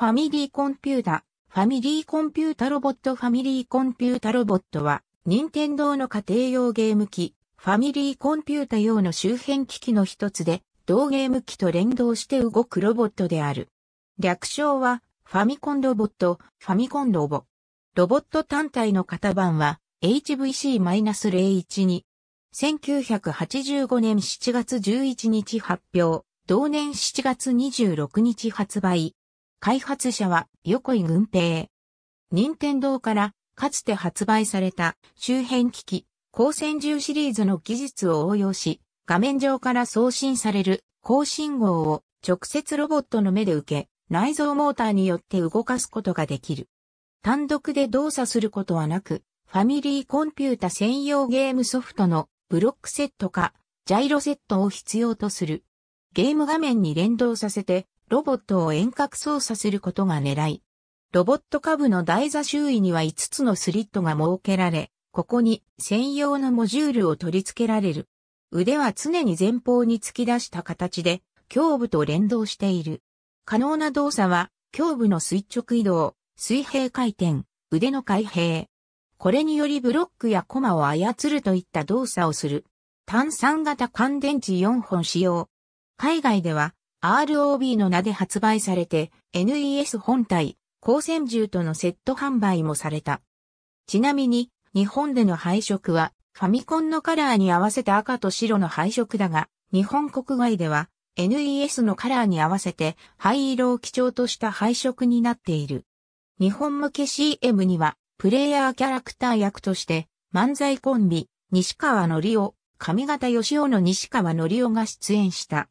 ファミリーコンピュータ、ファミリーコンピュータロボットファミリーコンピュータロボットは、任天堂の家庭用ゲーム機、ファミリーコンピュータ用の周辺機器の一つで、同ゲーム機と連動して動くロボットである。略称は、ファミコンロボット、ファミコンロボ。ロボット単体の型番は、HVC-01 2 1985年7月11日発表、同年7月26日発売、開発者は横井軍平。任天堂からかつて発売された周辺機器、光線銃シリーズの技術を応用し、画面上から送信される高信号を直接ロボットの目で受け、内蔵モーターによって動かすことができる。単独で動作することはなく、ファミリーコンピュータ専用ゲームソフトのブロックセットか、ジャイロセットを必要とする。ゲーム画面に連動させてロボットを遠隔操作することが狙い。ロボット下部の台座周囲には5つのスリットが設けられ、ここに専用のモジュールを取り付けられる。腕は常に前方に突き出した形で、胸部と連動している。可能な動作は、胸部の垂直移動、水平回転、腕の開閉。これによりブロックやコマを操るといった動作をする。炭酸型乾電池4本使用。海外では ROB の名で発売されて NES 本体、光線銃とのセット販売もされた。ちなみに、日本での配色はファミコンのカラーに合わせた赤と白の配色だが、日本国外では NES のカラーに合わせて灰色を基調とした配色になっている。日本向け CM には、プレイヤーキャラクター役として、漫才コンビ、西川のりお、上方吉尾の西川のりおが出演した。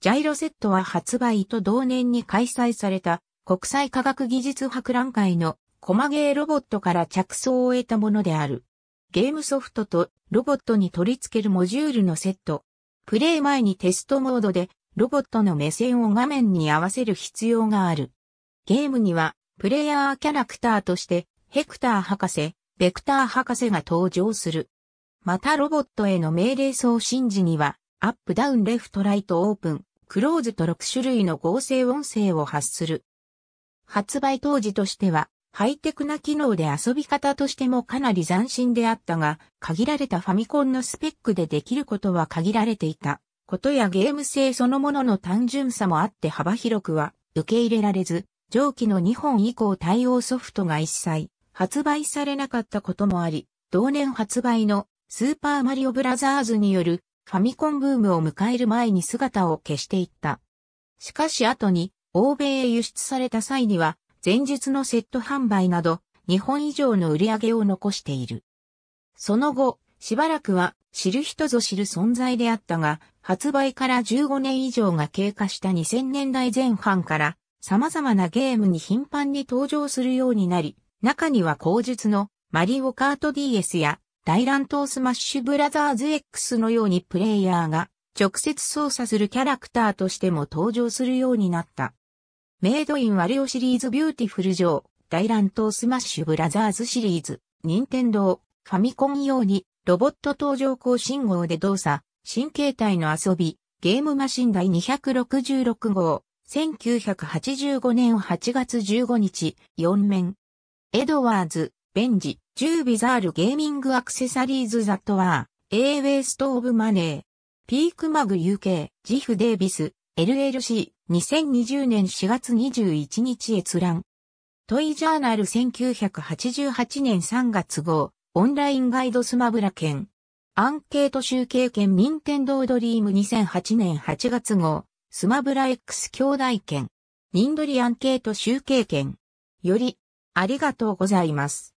ジャイロセットは発売と同年に開催された国際科学技術博覧会のコマゲーロボットから着想を得たものである。ゲームソフトとロボットに取り付けるモジュールのセット。プレイ前にテストモードでロボットの目線を画面に合わせる必要がある。ゲームにはプレイヤーキャラクターとしてヘクター博士、ベクター博士が登場する。またロボットへの命令送信時にはアップダウンレフトライトオープン、クローズと6種類の合成音声を発する。発売当時としては、ハイテクな機能で遊び方としてもかなり斬新であったが、限られたファミコンのスペックでできることは限られていた。ことやゲーム性そのものの単純さもあって幅広くは受け入れられず、上記の2本以降対応ソフトが一切発売されなかったこともあり、同年発売のスーパーマリオブラザーズによるファミコンブームを迎える前に姿を消していった。しかし後に、欧米へ輸出された際には、前日のセット販売など、日本以上の売り上げを残している。その後、しばらくは知る人ぞ知る存在であったが、発売から15年以上が経過した2000年代前半から様々なゲームに頻繁に登場するようになり、中には口述のマリオカート DS や大乱闘スマッシュブラザーズ X のようにプレイヤーが直接操作するキャラクターとしても登場するようになった。メイドインワリオシリーズビューティフル上、大乱闘スマッシュブラザーズシリーズ、ニンテンドー、ファミコン用にロボット登場更信号で動作、新形態の遊び、ゲームマシン第266号、1985年8月15日、4面。エドワーズ、ベンジ、ジュービザールゲーミングアクセサリーズザットワー、エイウェイストオブマネー、ピークマグ UK、ジフ・デイビス、LLC、2020年4月21日閲覧。トイジャーナル1988年3月号、オンラインガイドスマブラ券。アンケート集計券ニンテンドードリーム2008年8月号、スマブラ X 兄弟券。ニンドリアンケート集計券。より、ありがとうございます。